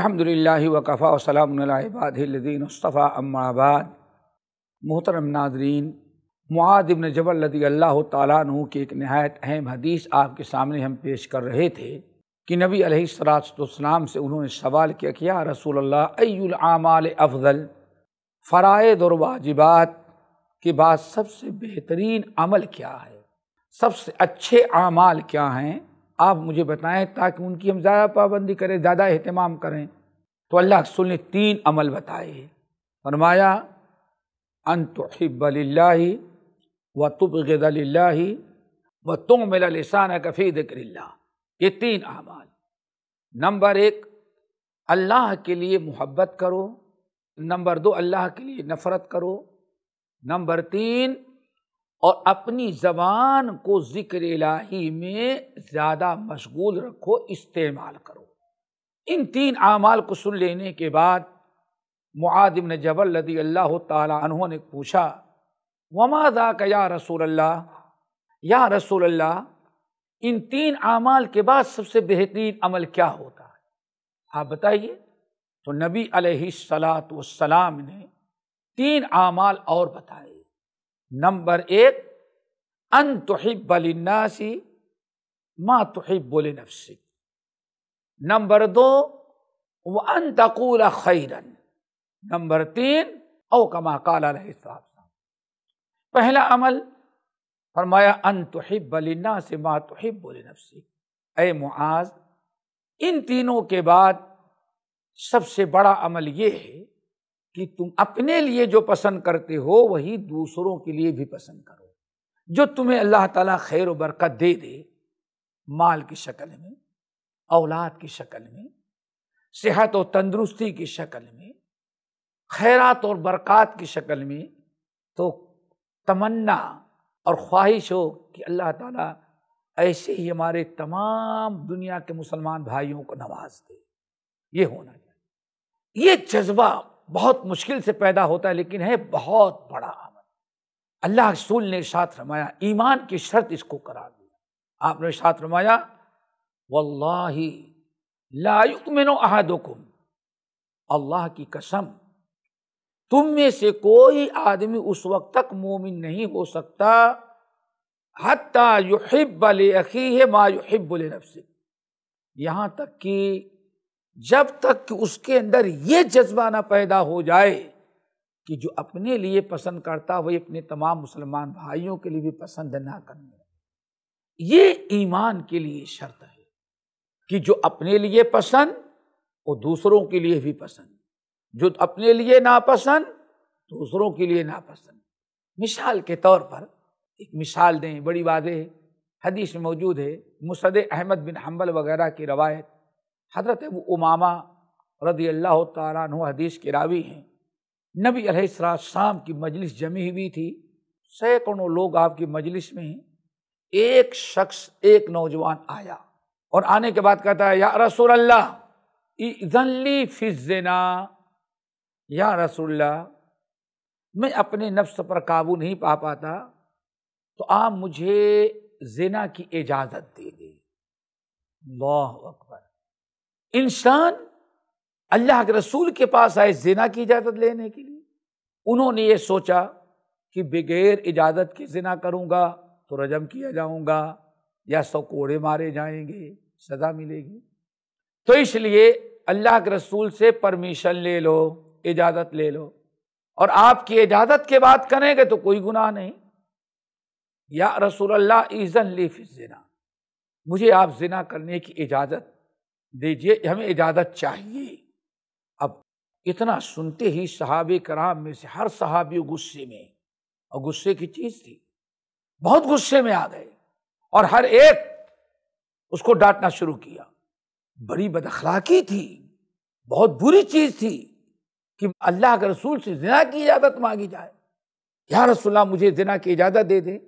अलहमदिल्ला वकफ़ा वसलामबादीनफ़ा अम्माबाद मोहतरम नाजरीन मुआद इबन अल्लाह तु की एक नहायत अहम हदीस आपके सामने हम पेश कर रहे थे कि नबी अलैहिस्सलाम से उन्होंने सवाल किया कि या रसूल अल्लाह अय्युलआमाल अफजल फ़राइद और वाजिबात के बाद सबसे बेहतरीन अमल क्या है सबसे अच्छे आमाल क्या हैं आप मुझे बताएं ताकि उनकी हम ज़्यादा पाबंदी करें ज़्यादा अहतमाम करें तो अल्लाह रसूल ने तीन अमल बताए फरमाया अन तोहिबल्ला व तुबला व तुम मेरा लसान कफ़ी ये तीन अमाल नंबर एक अल्लाह के लिए मोहब्बत करो नंबर दो अल्लाह के लिए नफ़रत करो नंबर तीन और अपनी ज़बान को ज़िक्र इलाही में ज़्यादा मशगूल रखो इस्तेमाल करो इन तीन आमाल को सुन लेने के बाद मुआदिम जबल रदी अल्लाह तहों ने पूछा वमादा का या रसूल अल्लाह या रसूल अल्लाह इन तीन आमाल के बाद सबसे बेहतरीन अमल क्या होता है आप बताइए तो नबी सलात वसलाम ने तीन आमाल और बताए नंबर एक अन मा माँ बोले नफसिक नंबर दो व अन तकूल खैरन नंबर तीन ओ कमा काला साहब पहला अमल फरमाया अन तोहिबलन्ना से माँ बोले नफसिक ए मुआज इन तीनों के बाद सबसे बड़ा अमल ये है कि तुम अपने लिए जो पसंद करते हो वही दूसरों के लिए भी पसंद करो जो तुम्हें अल्लाह ताला खैर व बरकत दे दे माल की शक्ल में औलाद की शक्ल में सेहत और तंदुरुस्ती की शक्ल में खैरात और बरक़ात की शक्ल में तो तमन्ना और ख्वाहिश हो कि अल्लाह ताला ऐसे ही हमारे तमाम दुनिया के मुसलमान भाइयों को नवाज दे ये होना चाहिए ये जज्बा बहुत मुश्किल से पैदा होता है लेकिन है बहुत बड़ा अमल अल्लाह रसूल ने साथ रमाया ईमान की शर्त इसको करा दी आपने साथ रमाया वल्लाही लायुक मनो अहादुकुम अल्लाह की कसम तुम में से कोई आदमी उस वक्त तक मोमिन नहीं हो सकता हत्ता युहिब अखी है मा युहिब नफसी यहाँ तक कि जब तक कि उसके अंदर ये जज्बा ना पैदा हो जाए कि जो अपने लिए पसंद करता वही अपने तमाम मुसलमान भाइयों के लिए भी पसंद ना करने ये ईमान के लिए शर्त है कि जो अपने लिए पसंद वो दूसरों के लिए भी पसंद जो अपने लिए नापसंद दूसरों के लिए नापसंद मिसाल के तौर पर एक मिसाल दें बड़ी वादे हदीस में मौजूद है मुसद अहमद बिन हम्बल वगैरह की रवायत हजरत अब उमामा रदी अल्लाह तु हदीस के रावी हैं नबी अलहसरा शाम की मजलिस जमी हुई थी सैकड़ों लोग आपकी मजलिस में हैं एक शख्स एक नौजवान आया और आने के बाद कहता है या रसूल अल्लाह ईजनली फिजना या रसोल्ला मैं अपने नफ्स पर काबू नहीं पा पाता तो आप मुझे जिना की इजाज़त दे दें अल्लाह अकबर इंसान अल्लाह के रसूल के पास आए जिना की इजाज़त लेने के लिए उन्होंने ये सोचा कि बगैर इजाज़त के जिना करूंगा तो रजम किया जाऊँगा या सौ कोड़े मारे जाएंगे सज़ा मिलेगी तो इसलिए अल्लाह के रसूल से परमिशन ले लो इजाज़त ले लो और आपकी इजाज़त के बाद करेंगे तो कोई गुनाह नहीं या रसूल अल्लाह ईज़न लीफ जना मुझे आप जिना करने की इजाज़त दीजिए हमें इजाज़त चाहिए अब इतना सुनते ही सहाबे कराम में से हर सहाबी गुस्से में और गुस्से की चीज़ थी बहुत गुस्से में आ गए और हर एक उसको डांटना शुरू किया बड़ी बदखलाकी थी बहुत बुरी चीज़ थी कि अल्लाह के रसूल से जिना की इजाज़त मांगी जाए या रसुल्ला मुझे ज़िना की इजाज़त दे दे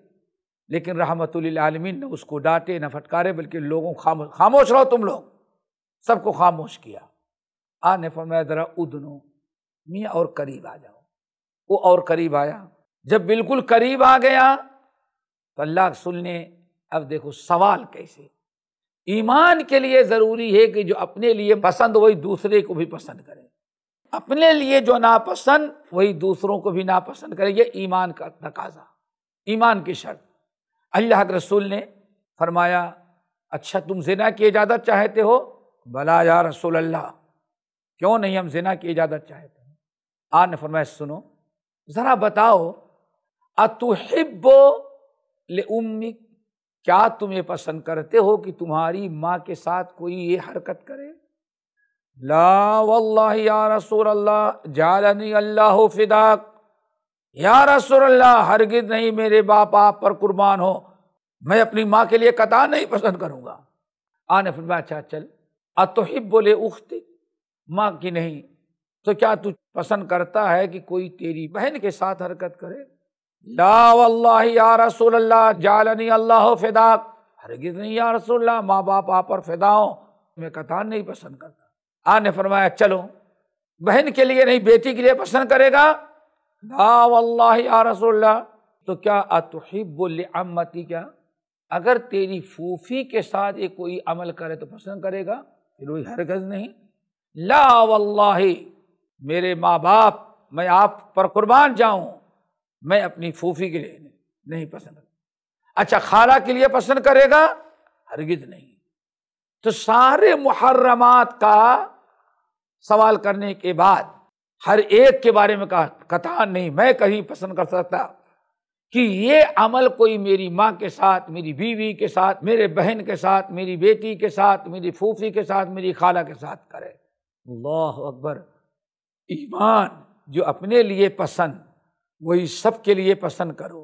लेकिन रहमत आलमीन ने उसको डांटे न फटकारे बल्कि लोगों खामोश रहो तुम लोग सबको खामोश किया आ ने फरमाया ज़रा उदनो मैं और करीब आ जाओ वो और करीब आया जब बिल्कुल करीब आ गया तो अल्लाह रसूल ने अब देखो सवाल कैसे ईमान के लिए ज़रूरी है कि जो अपने लिए पसंद वही दूसरे को भी पसंद करे अपने लिए जो नापसंद वही दूसरों को भी नापसंद करे ये ईमान का तकाजा ईमान की शर्त अल्लाह के रसूल ने फरमाया अच्छा तुम जिना की इजाज़त चाहते हो भला या रसूल अल्लाह क्यों नहीं हम जिना की इजाज़त चाहते हैं आ न फरमाया सुनो ज़रा बताओ अतुहिब्बो ले उम्मी क्या ये पसंद करते हो कि तुम्हारी माँ के साथ कोई ये हरकत करे ला वल्लाह या रसूल अल्लाह जालनी अल्लाह फिदाक या रसूल अल्लाह हरगिज नहीं मेरे बाप आप पर कुर्बान हो मैं अपनी माँ के लिए कतार नहीं पसंद करूँगा आने फिर अच्छा चल अतोहिब बोले उख्ती माँ की नहीं तो क्या तू पसंद करता है कि कोई तेरी बहन के साथ हरकत करे ला वल्लाह या रसूल अल्लाह जालनी अल्लाह फिदाक हरगिज नहीं या रसूल माँ बाप आप पर फिदाओं मैं कतान नहीं पसंद करता आने फरमाया चलो बहन के लिए नहीं बेटी के लिए पसंद करेगा ला वल्लाह या रसूल तो क्या अतुहिबुल्मती क्या अगर तेरी फूफी के साथ ये कोई अमल करे तो पसंद करेगा रोई हरगज नहीं ला वल्लाही मेरे माँ बाप मैं आप पर कुर्बान जाऊँ मैं अपनी फूफी के लिए नहीं पसंद अच्छा खाला के लिए पसंद करेगा हरगिज नहीं तो सारे मुहर्रमात का सवाल करने के बाद हर एक के बारे में कहा कथा नहीं मैं कहीं पसंद कर सकता कि ये अमल कोई मेरी माँ के साथ मेरी बीवी के साथ मेरे बहन के साथ मेरी बेटी के साथ मेरी फूफी के साथ मेरी खाला के साथ करे अल्लाह अकबर ईमान जो अपने लिए पसंद वही सब के लिए पसंद करो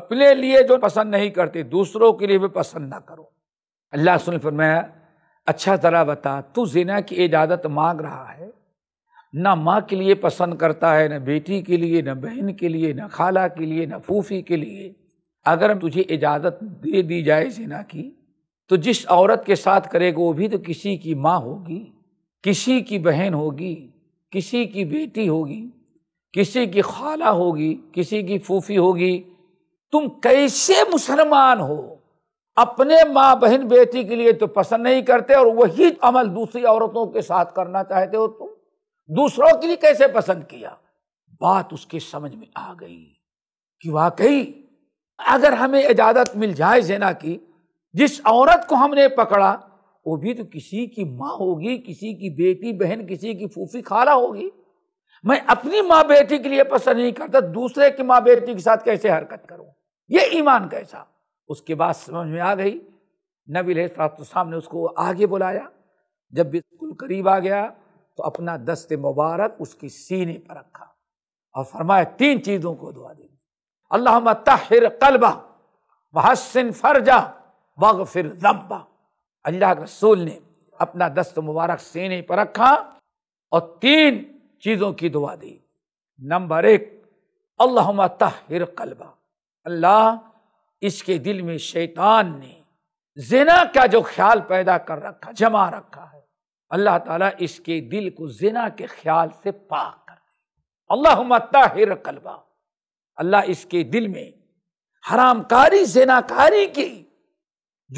अपने लिए जो पसंद नहीं करते दूसरों के लिए भी पसंद ना करो अल्लाह सुन फरमाया अच्छा ज़रा बता तू जिना की इजाज़त मांग रहा है ना माँ के लिए पसंद करता है न बेटी के लिए ना बहन के लिए ना खाला के लिए ना फूफी के लिए अगर तुझे इजाज़त दे दी जाए जिना की तो जिस औरत के साथ करेगा वो भी तो किसी की माँ होगी किसी की बहन होगी किसी की बेटी होगी किसी की खाला होगी किसी की फूफी होगी तुम कैसे मुसलमान हो अपने माँ बहन बेटी के लिए तो पसंद नहीं करते और वही अमल दूसरी औरतों के साथ करना चाहते हो तुम दूसरों के लिए कैसे पसंद किया बात उसके समझ में आ गई कि वाकई अगर हमें इजाज़त मिल जाए सेना की जिस औरत को हमने पकड़ा वो भी तो किसी की माँ होगी किसी की बेटी बहन किसी की फूफी खाला होगी मैं अपनी माँ बेटी के लिए पसंद नहीं करता दूसरे की माँ बेटी के साथ कैसे हरकत करूं ये ईमान कैसा उसके बाद समझ में आ गई नबी सामने उसको आगे बुलाया जब बिल्कुल करीब आ गया तो अपना दस्त मुबारक उसकी सीने पर रखा और फरमाए तीन चीज़ों को दुआ दी अल्लाह तहिर कलबा महसिन फरजा वग फिर जम्बा अल्लाह के रसूल ने अपना दस्त मुबारक सीने पर रखा और तीन चीज़ों की दुआ दी नंबर एक अल्लाह तहिर कलबा अल्लाह इसके दिल में शैतान ने जिना का जो ख्याल पैदा कर रखा जमा रखा है अल्लाह ताला इसके दिल को जिना के ख्याल से पाक कर दे अल्लाह कलबा अल्लाह इसके दिल में हरामकारी जिनाकारी की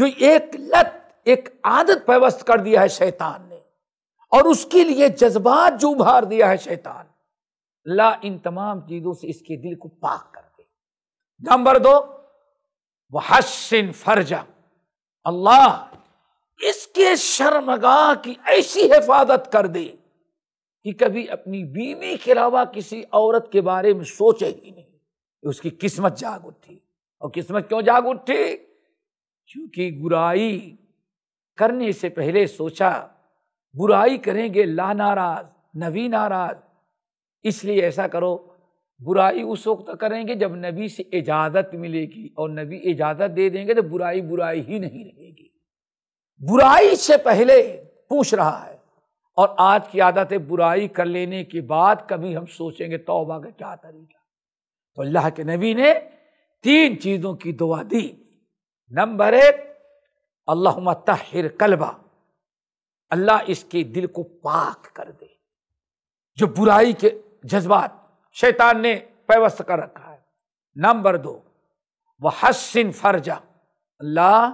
जो एक लत एक आदत पैवस्त कर दिया है शैतान ने और उसके लिए जज्बात जो उभार दिया है शैतान अल्लाह इन तमाम चीजों से इसके दिल को पाक कर दे नंबर दो वह हसन फर्जा अल्लाह इसके शर्मगा की ऐसी हिफाजत कर दे कि कभी अपनी बीवी के अलावा किसी औरत के बारे में सोचे ही नहीं उसकी किस्मत जाग उठी और किस्मत क्यों जाग उठी क्योंकि बुराई करने से पहले सोचा बुराई करेंगे ला नाराज नबी नाराज इसलिए ऐसा करो बुराई उस वक्त करेंगे जब नबी से इजाज़त मिलेगी और नबी इजाज़त दे देंगे तो बुराई बुराई ही नहीं रहेगी बुराई से पहले पूछ रहा है और आज की आदत है बुराई कर लेने के बाद कभी हम सोचेंगे तोबा का क्या तरीका तो अल्लाह के नबी ने तीन चीज़ों की दुआ दी नंबर एक अल्लाह तहिर कलबा अल्लाह इसके दिल को पाक कर दे जो बुराई के जज्बात शैतान ने पैवस्त कर रखा है नंबर दो वह हसिन फर्जा अल्लाह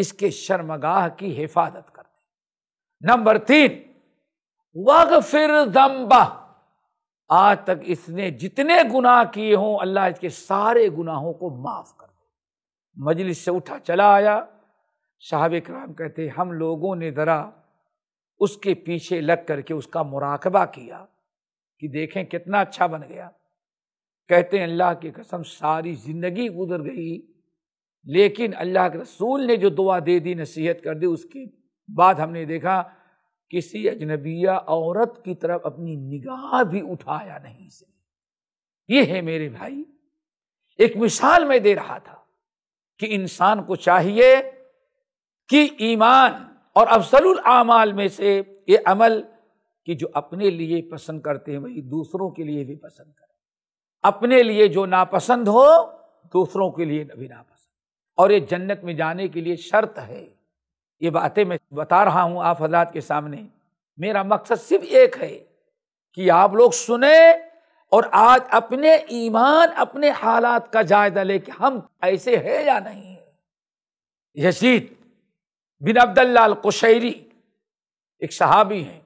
इसके शर्मगाह की हिफाजत कर दे नंबर तीन वगफिर जम्बा आज तक इसने जितने गुनाह किए हों अल्लाह इसके सारे गुनाहों को माफ़ कर दे मजलिस से उठा चला आया साहब कराम कहते हम लोगों ने ज़रा उसके पीछे लग करके उसका मुराकबा किया कि देखें कितना अच्छा बन गया कहते हैं अल्लाह की कसम सारी ज़िंदगी गुजर गई लेकिन अल्लाह के रसूल ने जो दुआ दे दी नसीहत कर दी उसके बाद हमने देखा किसी अजनबिया औरत की तरफ अपनी निगाह भी उठाया नहीं से ये है मेरे भाई एक मिसाल मैं दे रहा था कि इंसान को चाहिए कि ईमान और अफसलुल आमाल में से ये अमल कि जो अपने लिए पसंद करते हैं वही दूसरों के लिए भी पसंद करें अपने लिए जो नापसंद हो दूसरों के लिए भी नापसंद और ये जन्नत में जाने के लिए शर्त है ये बातें मैं बता रहा हूँ आप हजरात के सामने मेरा मकसद सिर्फ एक है कि आप लोग सुने और आज अपने ईमान अपने हालात का जायजा ले कि हम ऐसे हैं या नहीं है यजीद बिन अब्दुल्ला कुशैरी एक सहाबी हैं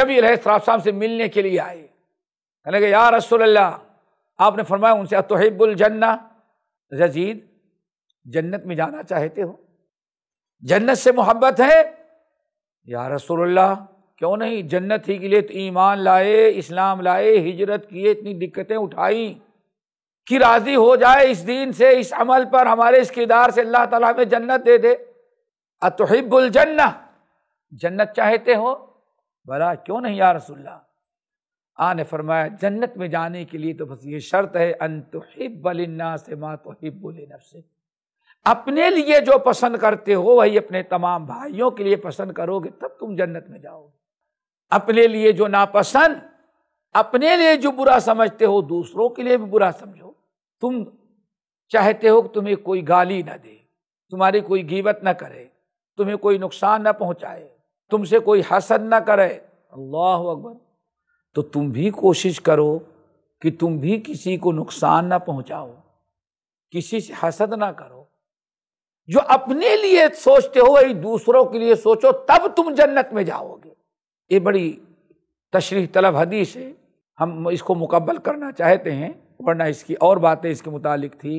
नबी साहब से मिलने के लिए आए कहने लगे यार रसोल्ला आपने फरमाया उनसे अतहिबुल जन्ना यजीद जन्नत में जाना चाहते हो जन्नत से मोहब्बत है या रसोल्ला क्यों नहीं जन्नत ही के लिए तो ईमान लाए इस्लाम लाए हिजरत किए इतनी दिक्कतें उठाई कि राज़ी हो जाए इस दिन से इस अमल पर हमारे इस किरदार से अल्लाह तला में जन्नत दे दे अतोहिबुल जन्ना जन्नत चाहते हो बला क्यों नहीं या रसुल्ला आ फरमाया जन्नत में जाने के लिए तो बस ये शर्त है अन तो तोहिबलन्ना से माँ तोहिबुल नफ्सिक अपने लिए जो पसंद करते हो वही अपने तमाम भाइयों के लिए पसंद करोगे तब तुम जन्नत में जाओगे अपने लिए जो नापसंद अपने लिए जो बुरा समझते हो दूसरों के लिए भी बुरा समझो तुम चाहते हो कि तुम्हें कोई गाली ना दे तुम्हारी कोई गीवत ना करे तुम्हें कोई नुकसान ना पहुंचाए तुमसे कोई हसन ना करे अल्लाह अकबर तो तुम भी कोशिश करो कि तुम भी किसी को नुकसान ना पहुंचाओ किसी से हसद ना करो जो अपने लिए सोचते हो वही दूसरों के लिए सोचो तब तुम जन्नत में जाओगे ये बड़ी तशरी तलब हदीस है हम इसको मुकम्मल करना चाहते हैं वरना इसकी और बातें इसके मुतालिक थी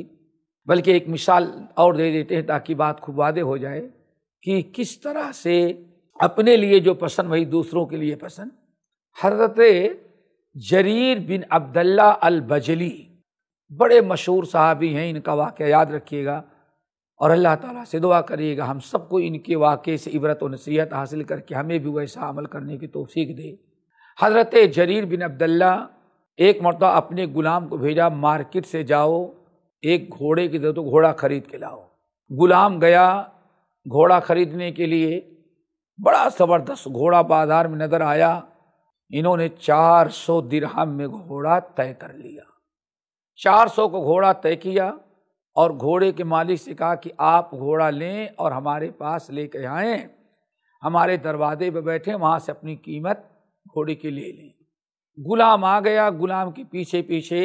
बल्कि एक मिसाल और दे देते हैं ताकि बात खूब वादे हो जाए कि किस तरह से अपने लिए जो पसंद वही दूसरों के लिए पसंद हजरत जरीर बिन अब्दुल्ला अल बजली बड़े मशहूर साहबी हैं इनका वाक़ याद रखिएगा और अल्लाह ताला से दुआ करिएगा हम सबको इनके वाक़े से इबरत व नसीहत हासिल करके हमें भी वैसा अमल करने की तोफ़ी दे हज़रत जरीर बिन अब्दुल्ला एक मरतबा अपने ग़ुलाम को भेजा मार्केट से जाओ एक घोड़े की जरूरत तो घोड़ा ख़रीद के लाओ ग़ुलाम गया घोड़ा ख़रीदने के लिए बड़ा ज़बरदस्त घोड़ा बाज़ार में नज़र आया इन्होंने चार सौ दिरहम में घोड़ा तय कर लिया चार सौ को घोड़ा तय किया और घोड़े के मालिक से कहा कि आप घोड़ा लें और हमारे पास ले कर आएँ हमारे दरवाजे पर बैठे वहाँ से अपनी कीमत घोड़े की ले लें गुलाम आ गया गुलाम के पीछे पीछे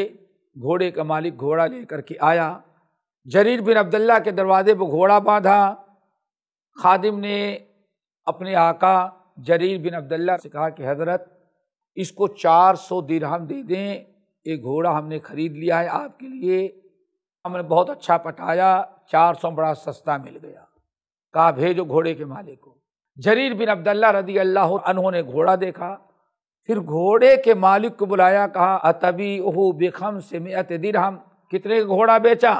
घोड़े का मालिक घोड़ा ले करके आया जरीर बिन अब्दुल्ला के दरवाजे पर घोड़ा बांधा खादिम ने अपने आका जरीर बिन अब्दुल्ला से कहा कि हजरत इसको चार सौ दिरहम दे दें ये घोड़ा हमने ख़रीद लिया है आपके लिए हमने बहुत अच्छा पटाया चार सौ बड़ा सस्ता मिल गया कहा भेजो घोड़े के मालिक को जरीर बिन अब्दुल्ला रदी अल्लाह उन्होंने घोड़ा देखा फिर घोड़े के मालिक को बुलाया कहा अतबी ओह बेखम से मैत दिरहम कितने घोड़ा बेचा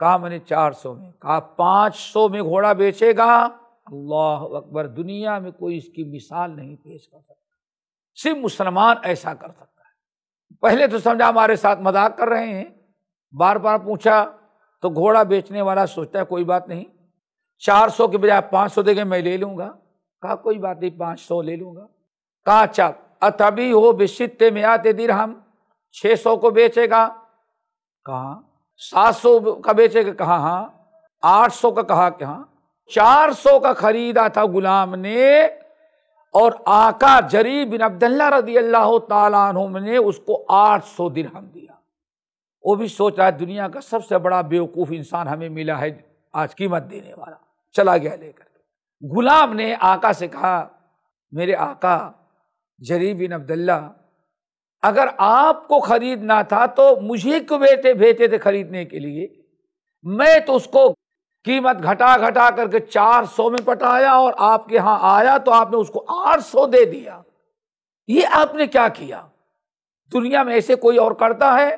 कहा मैंने चार सौ में कहा पाँच सौ में घोड़ा बेचेगा अल्लाह अकबर दुनिया में कोई इसकी मिसाल नहीं पेश कर सकता सिर्फ मुसलमान ऐसा कर सकता है पहले तो समझा हमारे साथ मजाक कर रहे हैं बार बार पूछा तो घोड़ा बेचने वाला सोचता है कोई बात नहीं चार सौ के बजाय पाँच सौ देखे मैं ले लूँगा कहा कोई बात नहीं पाँच सौ ले लूँगा कहा अच्छा अतभी हो विशित में आते दीर हम छः सौ को बेचेगा कहा सात सौ का बेचेगा कहा हाँ आठ सौ का कहा कि चार सौ का खरीदा था गुलाम ने और आका जरी बिन अब्दुल्ला रदी अल्लाह तु ने उसको आठ सौ दिरहम दिया वो भी सोच रहा है दुनिया का सबसे बड़ा बेवकूफ़ इंसान हमें मिला है आज कीमत देने वाला चला गया लेकर गुलाम ने आका से कहा मेरे आका जरी बिन अब्दुल्ला अगर आपको खरीदना था तो मुझे क्यों बेटे भेजते थे खरीदने के लिए मैं तो उसको कीमत घटा घटा करके 400 में पटाया और आपके यहां आया तो आपने उसको 800 दे दिया ये आपने क्या किया दुनिया में ऐसे कोई और करता है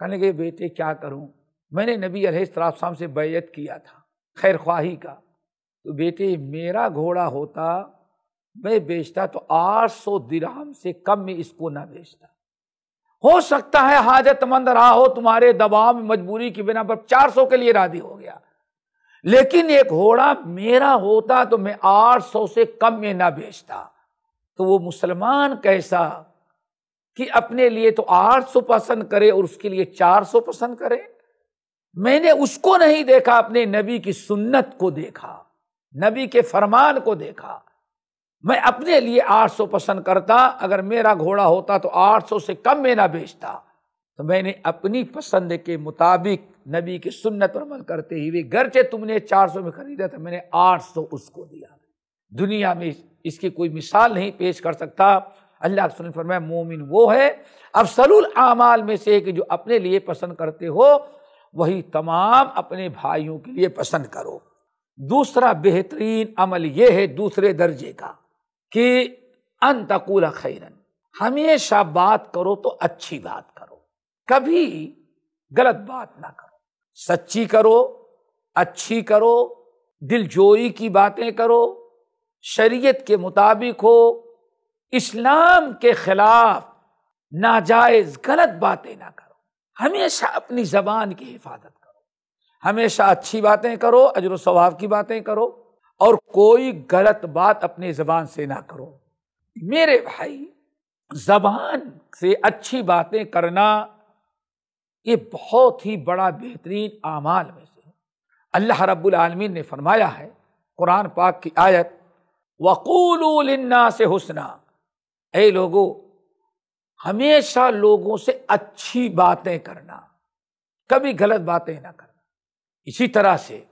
कहने लगे बेटे क्या करूं मैंने नबी अलैहिस्सलाम से बैत किया था खैर ख्वाही का तो बेटे मेरा घोड़ा होता मैं बेचता तो 800 दिराम से कम में इसको ना बेचता हो सकता है हाजतमंद रहा हो तुम्हारे दबाव में मजबूरी की बिना पर 400 के लिए राधी हो गया लेकिन एक घोड़ा मेरा होता तो मैं 800 से कम में ना बेचता तो वो मुसलमान कैसा कि अपने लिए तो 800 पसंद करे और उसके लिए 400 पसंद करे मैंने उसको नहीं देखा अपने नबी की सुन्नत को देखा नबी के फरमान को देखा मैं अपने लिए 800 पसंद करता अगर मेरा घोड़ा होता तो 800 से कम में ना बेचता तो मैंने अपनी पसंद के मुताबिक नबी की सुन्नत पर अमल करते हुए गरचे तुमने 400 में खरीदा था मैंने 800 उसको दिया दुनिया में इसकी कोई मिसाल नहीं पेश कर सकता अल्लाह रसूल ने फरमाया मोमिन वो है अब अफसलुल आमाल में से कि जो अपने लिए पसंद करते हो वही तमाम अपने भाइयों के लिए पसंद करो दूसरा बेहतरीन अमल ये है दूसरे दर्जे का कि अन खैरन हमेशा बात करो तो अच्छी बात करो कभी गलत बात ना करो सच्ची करो अच्छी करो दिलजोई की बातें करो शरीयत के मुताबिक हो इस्लाम के खिलाफ नाजायज गलत बातें ना करो हमेशा अपनी जबान की हिफाजत करो हमेशा अच्छी बातें करो अजर स्वभाव की बातें करो और कोई गलत बात अपनी जबान से ना करो मेरे भाई जबान से अच्छी बातें करना ये बहुत ही बड़ा बेहतरीन आमाल में से है अल्लाह रब्बुल आलमीन ने फरमाया है कुरान पाक की आयत वक़ूल से हुसना ए लोगों हमेशा लोगों से अच्छी बातें करना कभी गलत बातें ना करना इसी तरह से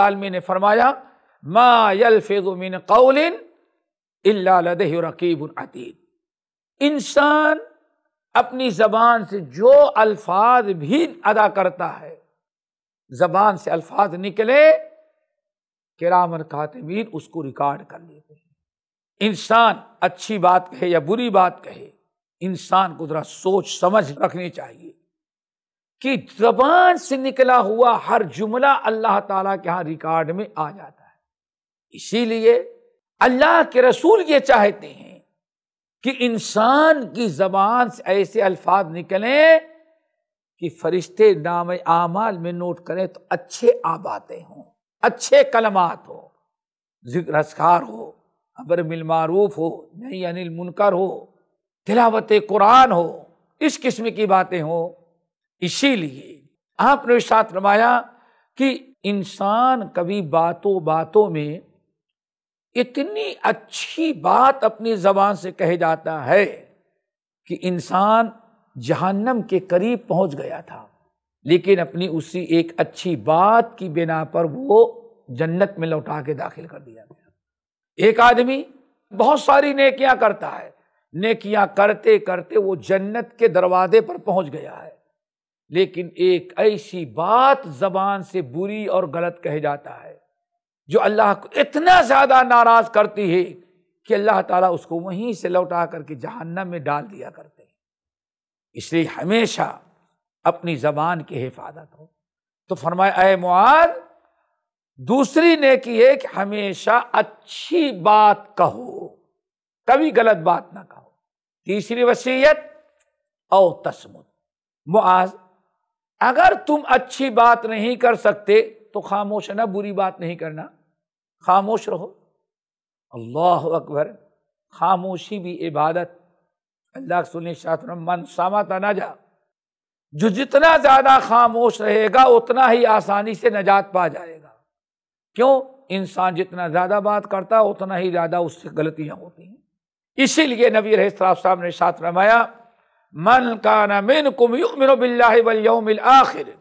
आलमी ने फरमाया मा मिन कौलिन रकीब अतीब इंसान अपनी ज़बान से जो अल्फाज भी अदा करता है ज़बान से अल्फाज निकले किरामन खातबीर उसको रिकॉर्ड कर लेते हैं इंसान अच्छी बात कहे या बुरी बात कहे इंसान को जरा सोच समझ रखनी चाहिए कि जबान से निकला हुआ हर जुमला अल्लाह ताला के यहाँ रिकॉर्ड में आ जाता है इसीलिए अल्लाह के रसूल ये चाहते हैं कि इंसान की जबान से ऐसे अल्फाज निकलें कि फरिश्ते नाम आमाल में नोट करें तो अच्छे आबातें हों अच्छे कलमात हो जिक्र हो अबर मिलमारूफ हो नहीं अनिल मुनकर हो तिलावत कुरान हो इस किस्म की बातें हो इसीलिए आपने साथ रमाया कि इंसान कभी बातों बातों में इतनी अच्छी बात अपनी जबान से कहे जाता है कि इंसान जहन्नम के करीब पहुंच गया था लेकिन अपनी उसी एक अच्छी बात की बिना पर वो जन्नत में लौटा के दाखिल कर दिया गया एक आदमी बहुत सारी नेकियां करता है नेकियां करते करते वो जन्नत के दरवाजे पर पहुंच गया है लेकिन एक ऐसी बात जबान से बुरी और गलत कह जाता है जो अल्लाह को इतना ज़्यादा नाराज़ करती है कि अल्लाह ताला उसको वहीं से लौटा करके जहन्नम में डाल दिया करते हैं इसलिए हमेशा अपनी ज़बान की हिफाजत हो तो फरमाए मुआज़ दूसरी ने की है कि हमेशा अच्छी बात कहो कभी गलत बात ना कहो तीसरी वसीयत औ तस्मुद मुआज अगर तुम अच्छी बात नहीं कर सकते तो खामोश ना बुरी बात नहीं करना खामोश रहो अल्लाह अकबर खामोशी भी इबादत अल्लाह सुन मन सामा तना जा जो जितना ज़्यादा खामोश रहेगा उतना ही आसानी से नजात पा जाएगा क्यों इंसान जितना ज़्यादा बात करता है उतना ही ज़्यादा उससे गलतियाँ होती हैं इसीलिए नबी रहे साहब ने साथ रमाया मन का नमिन मिन युमिन आखिर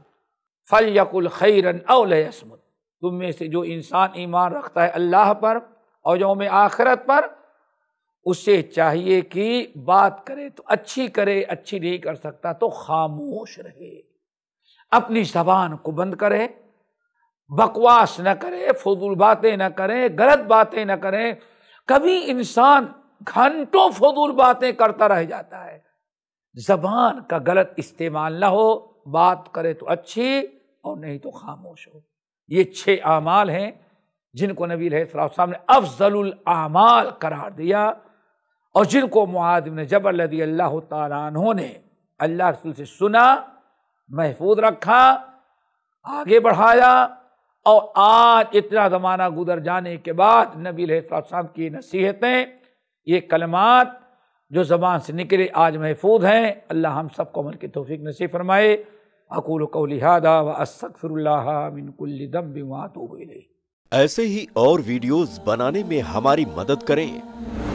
फल यकुल खैरन अवलयसमत तुम में से जो इंसान ईमान रखता है अल्लाह पर और योम आखिरत पर उसे चाहिए कि बात करे तो अच्छी करे अच्छी नहीं कर सकता तो खामोश रहे अपनी जबान को बंद करे बकवास न करें फजूल बातें न करें गलत बातें न करें कभी इंसान घंटों फजूल बातें करता रह जाता है जबान का गलत इस्तेमाल ना हो बात करे तो अच्छी और नहीं तो खामोश हो ये छः आमाल हैं जिनको नबी साहब ने अफजल आमाल करार दिया और जिनको मुआदिम जबर लदी अल्लाह तहों ने अल्लाह से सुना महफूज रखा आगे बढ़ाया और आज इतना ज़माना गुजर जाने के बाद नबी साहब की नसीहतें ये कलमात जो ज़बान से निकले आज महफूज हैं अल्लाह हम सबको मन की तोफ़ी नसी फरमाए अकूल कौलिहादा व असफ़िरमिनकुल्लम बीमात हो गई ऐसे ही और वीडियोज़ बनाने में हमारी मदद करें